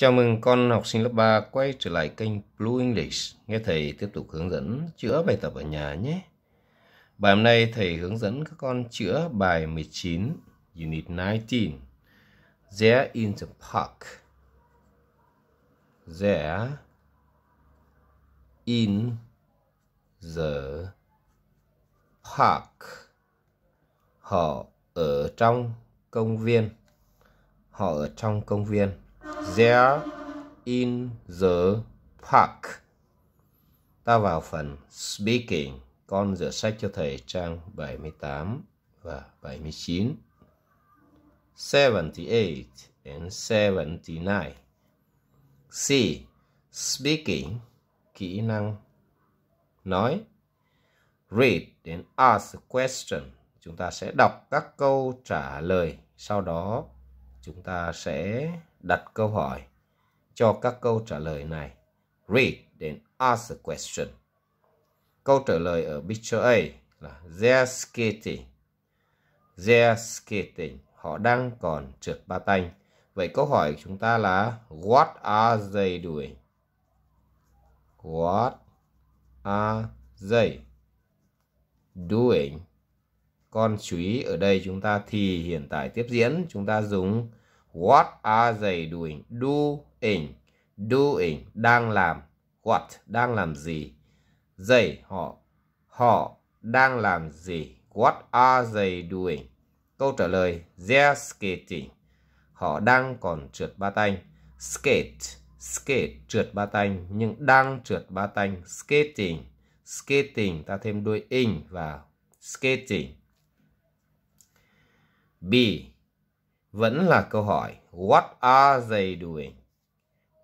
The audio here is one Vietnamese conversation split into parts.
Chào mừng con học sinh lớp 3 quay trở lại kênh Blue English. Nghe thầy tiếp tục hướng dẫn chữa bài tập ở nhà nhé. Bài hôm nay thầy hướng dẫn các con chữa bài 19, Unit 19. There in the park. There in the park. Họ ở trong công viên. Họ ở trong công viên there in the park ta vào phần speaking con rửa sách cho thầy trang 78 và 79 78 and 79 C speaking kỹ năng nói read and ask a question chúng ta sẽ đọc các câu trả lời sau đó chúng ta sẽ đặt câu hỏi cho các câu trả lời này. Read then ask the question. Câu trả lời ở picture A là they're skating. They're skating. Họ đang còn trượt ba tanh. Vậy câu hỏi của chúng ta là What are they doing? What are they doing? Con chú ý ở đây chúng ta thì hiện tại tiếp diễn chúng ta dùng What are they doing? Doing. Doing. Đang làm. What? Đang làm gì? They. Họ. Họ đang làm gì? What are they doing? Câu trả lời. They're skating. Họ đang còn trượt ba tanh. Skate. Skate. Trượt ba tanh. Nhưng đang trượt ba tanh. Skating. Skating. Ta thêm đuôi ing vào. Skating. B vẫn là câu hỏi what are they doing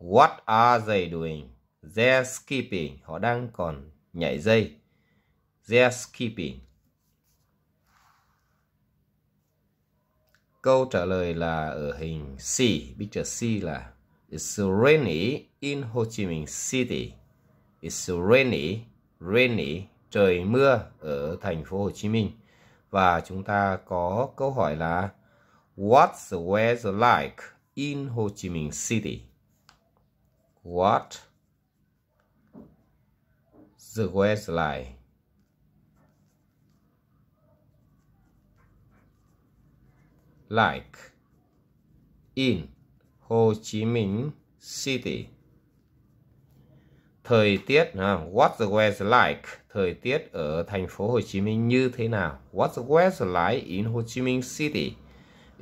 what are they doing they're skipping họ đang còn nhảy dây they're skipping câu trả lời là ở hình C picture C là it's rainy in Ho Chi Minh City it's rainy rainy trời mưa ở thành phố Hồ Chí Minh và chúng ta có câu hỏi là What's the weather like in Ho Chi Minh City? What the weather like? Like in Ho Chi Minh City. Thời tiết, What's the weather like? Thời tiết ở thành phố Hồ Chí Minh như thế nào? What's the weather like in Ho Chi Minh City?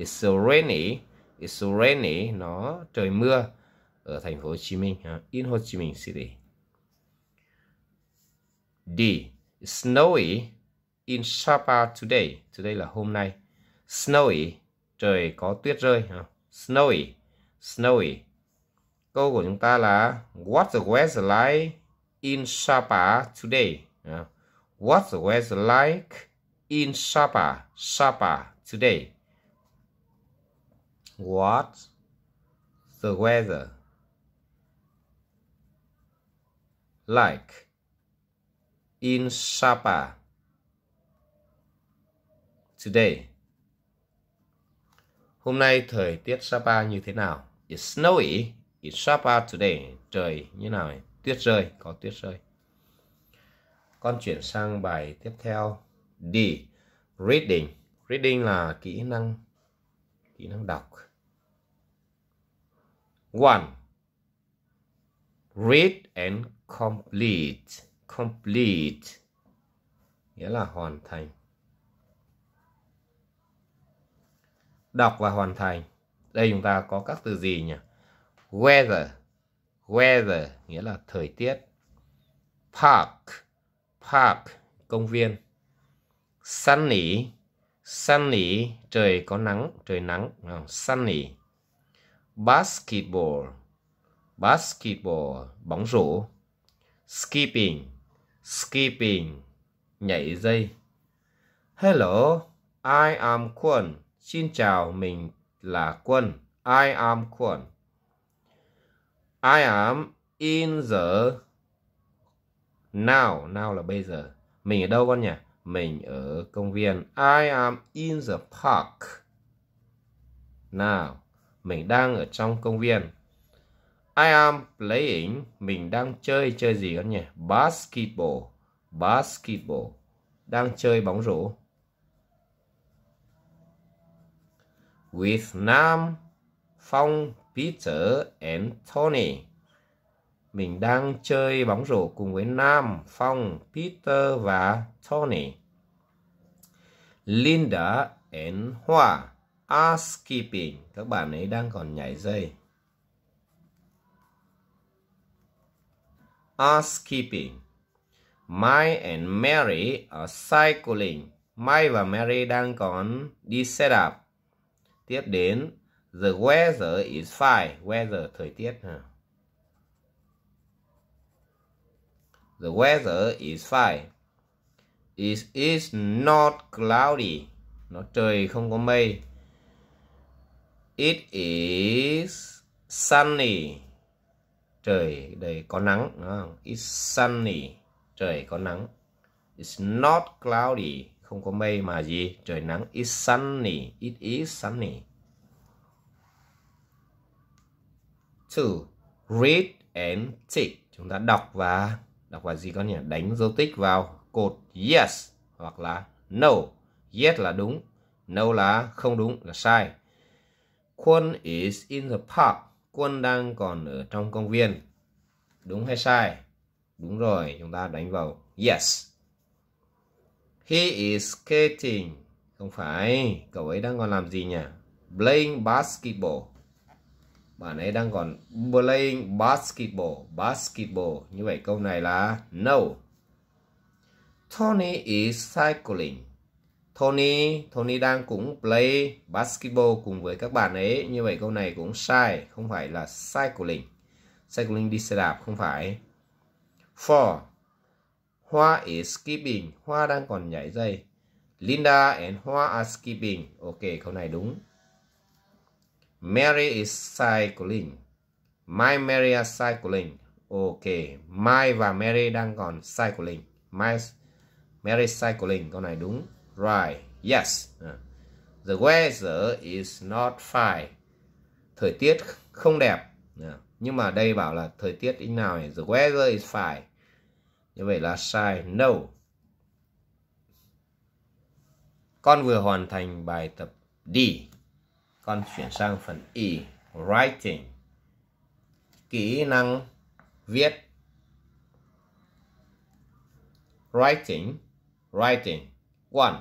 It's rainy. It's rainy. Nó trời mưa ở thành phố Hồ Chí Minh. À, in Ho Chi Minh City. D. It's snowy in Sapa today. Today là hôm nay. Snowy. Trời có tuyết rơi. À, snowy. Snowy. Câu của chúng ta là What's the weather like in Sapa today? À, what's the weather like in Sapa? Sapa today. What's the weather like in Sapa today? Hôm nay thời tiết Sapa như thế nào? It's snowy in Sapa today. Trời như nào? Ấy? Tuyết rơi, có tuyết rơi. Con chuyển sang bài tiếp theo. D. Reading. Reading là kỹ năng kỹ năng đọc. One. Read and complete. Complete. Nghĩa là hoàn thành. Đọc và hoàn thành. Đây chúng ta có các từ gì nhỉ? Weather. Weather nghĩa là thời tiết. Park. Park. Công viên. Sunny. Sunny. Trời có nắng. Trời nắng. Sunny basketball basketball bóng rổ skipping skipping nhảy dây hello I am Quân xin chào mình là Quân I am Quân I am in the now now là bây giờ mình ở đâu con nhỉ mình ở công viên I am in the park now mình đang ở trong công viên. I am playing, mình đang chơi chơi gì con nhỉ? Basketball, basketball, đang chơi bóng rổ. With Nam, Phong, Peter and Tony. Mình đang chơi bóng rổ cùng với Nam, Phong, Peter và Tony. Linda and Hoa housekeeping các bạn ấy đang còn nhảy dây housekeeping my and Mary are cycling Mike và Mary đang còn đi xe đạp tiếp đến the weather is fine weather thời tiết ha the weather is fine it is not cloudy nó trời không có mây It is sunny. Trời đây có nắng. Đúng It's sunny. Trời có nắng. It's not cloudy. Không có mây mà gì. Trời nắng. It's sunny. It is sunny. Two. Read and tick. Chúng ta đọc và đọc và gì con nhỉ? Đánh dấu tích vào cột yes hoặc là no. Yes là đúng. No là không đúng là sai. Quân is in the park. Quân đang còn ở trong công viên. Đúng hay sai? Đúng rồi, chúng ta đánh vào yes. He is skating. Không phải, cậu ấy đang còn làm gì nhỉ? Playing basketball. Bạn ấy đang còn playing basketball, basketball. Như vậy câu này là no. Tony is cycling. Tony, Tony đang cũng play basketball cùng với các bạn ấy. Như vậy câu này cũng sai, không phải là cycling. Cycling đi xe đạp không phải. For, Hoa is skipping. Hoa đang còn nhảy dây. Linda and Hoa are skipping. Ok, câu này đúng. Mary is cycling. My Mary is cycling. Ok, My và Mary đang còn cycling. My Mary cycling, câu này đúng. Right. Yes. Ừ. The weather is not fine. Thời tiết không đẹp. Ừ. Nhưng mà đây bảo là thời tiết như nào này. The weather is fine. Như vậy là sai. No. Con vừa hoàn thành bài tập D. Con chuyển sang phần E. Writing. Kỹ năng viết. Writing. Writing. One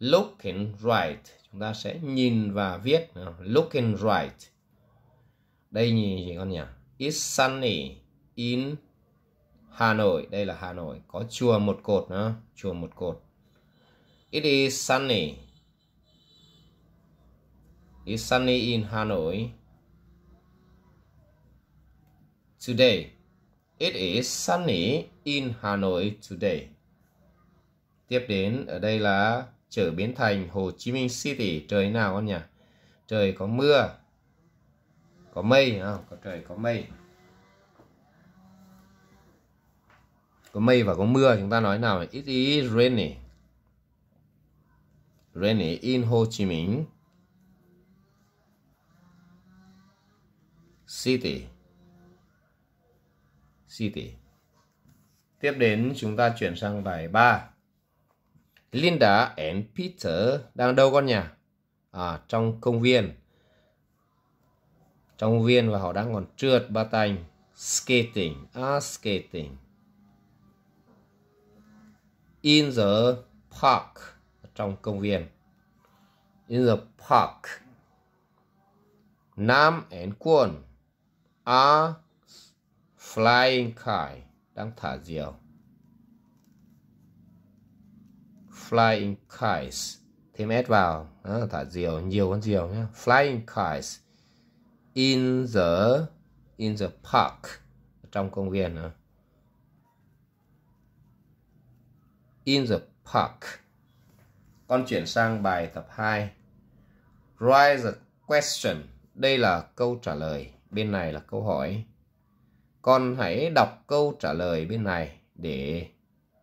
Looking right. Chúng ta sẽ nhìn và viết. Looking right. Đây nhìn gì con nhỉ? It's sunny in Hà Nội. Đây là Hà Nội. Có chùa một cột nữa. Chùa một cột. It is sunny. It's sunny in Hà Nội. Today. It is sunny in Hà Nội today. Tiếp đến ở đây là trở biến thành Hồ Chí Minh City. Trời nào con nhỉ? Trời có mưa. Có mây. À, có trời có mây. Có mây và có mưa. Chúng ta nói nào là it is rainy. Rainy in hồ chí Minh. City. City. Tiếp đến chúng ta chuyển sang bài 3. Linda and Peter đang đâu con nhỉ? À, trong công viên. Trong công viên và họ đang còn trượt ba tành. Skating. À, skating. In the park. Trong công viên. In the park. Nam and Quân are flying kite. Đang thả diều. flying kites thêm s vào đó, thả diều nhiều con diều nhé flying kites in the in the park trong công viên nữa in the park con chuyển sang bài tập 2 write the question đây là câu trả lời bên này là câu hỏi con hãy đọc câu trả lời bên này để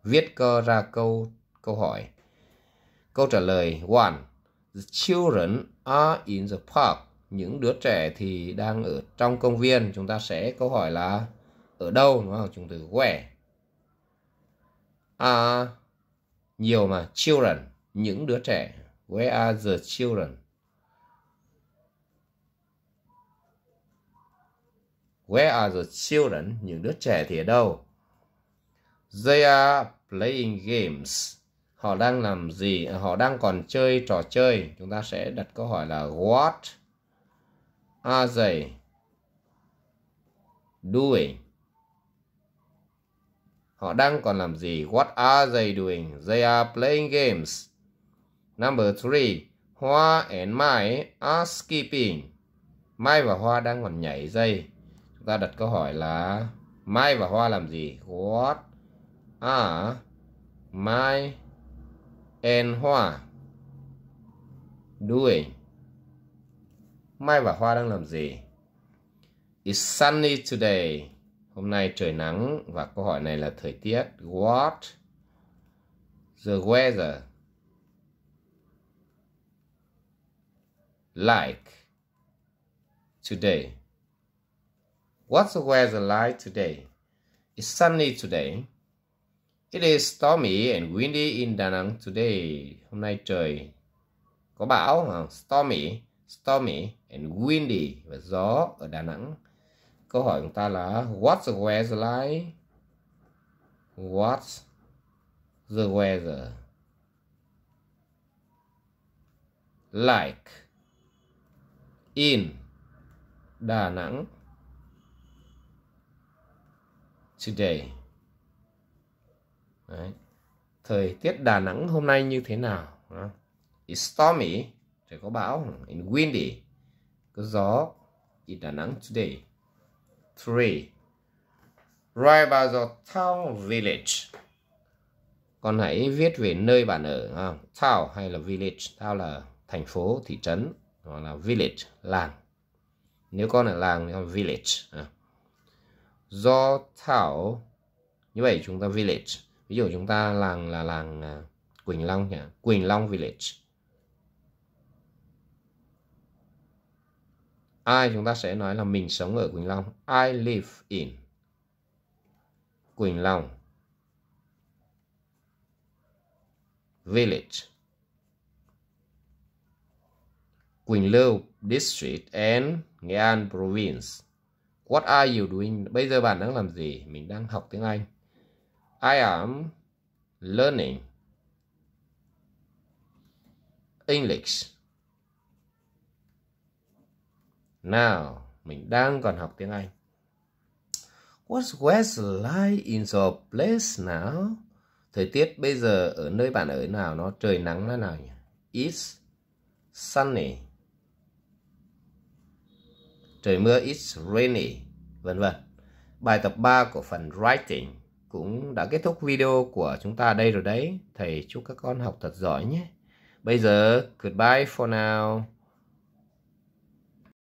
viết cơ ra câu câu hỏi Câu trả lời one. The children are in the park. Những đứa trẻ thì đang ở trong công viên. Chúng ta sẽ câu hỏi là ở đâu đúng không? Chúng từ where. À, nhiều mà children, những đứa trẻ. Where are the children? Where are the children? Những đứa trẻ thì ở đâu? They are playing games họ đang làm gì họ đang còn chơi trò chơi chúng ta sẽ đặt câu hỏi là what are they doing họ đang còn làm gì what are they doing they are playing games number three hoa and mai are skipping mai và hoa đang còn nhảy dây chúng ta đặt câu hỏi là mai và hoa làm gì what are my En Hoa đuôi Mai và Hoa đang làm gì? It's sunny today. Hôm nay trời nắng và câu hỏi này là thời tiết. What? The weather. Like today. What's the weather like today? It's sunny today. It is stormy and windy in Đà Nẵng today. Hôm nay trời có bão, à, stormy, stormy and windy và gió ở Đà Nẵng. Câu hỏi chúng ta là What's the weather like? What's the weather like in Đà Nẵng today? Đấy. thời tiết Đà Nẵng hôm nay như thế nào It's stormy trời có bão in windy có gió in Đà Nẵng today three write about your town village con hãy viết về nơi bạn ở không? town hay là village town là thành phố thị trấn hoặc là village làng nếu con ở làng thì con village à. do thảo như vậy chúng ta village ví dụ chúng ta làng là làng à, Quỳnh Long nhỉ Quỳnh Long Village Ai chúng ta sẽ nói là mình sống ở Quỳnh Long I live in Quỳnh Long Village Quỳnh Lưu District and Nghệ An Province What are you doing? Bây giờ bạn đang làm gì? Mình đang học tiếng Anh. I am learning English. Now, mình đang còn học tiếng Anh. What's weather like in your place now? Thời tiết bây giờ ở nơi bạn ở nào nó trời nắng là nào nhỉ? It's sunny. Trời mưa it's rainy, vân vân. Bài tập 3 của phần writing cũng đã kết thúc video của chúng ta đây rồi đấy. Thầy chúc các con học thật giỏi nhé. Bây giờ, goodbye for now.